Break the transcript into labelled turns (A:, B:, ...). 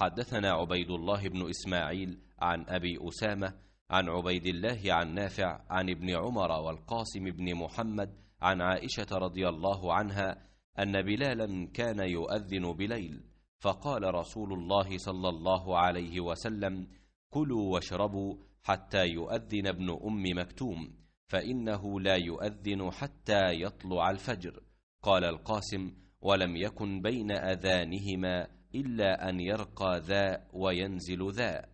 A: حدثنا عبيد الله بن إسماعيل عن أبي أسامة عن عبيد الله عن نافع عن ابن عمر والقاسم بن محمد عن عائشة رضي الله عنها أن بلالا كان يؤذن بليل فقال رسول الله صلى الله عليه وسلم كلوا واشربوا حتى يؤذن ابن أم مكتوم فإنه لا يؤذن حتى يطلع الفجر قال القاسم ولم يكن بين أذانهما إلا أن يرقى ذا وينزل ذا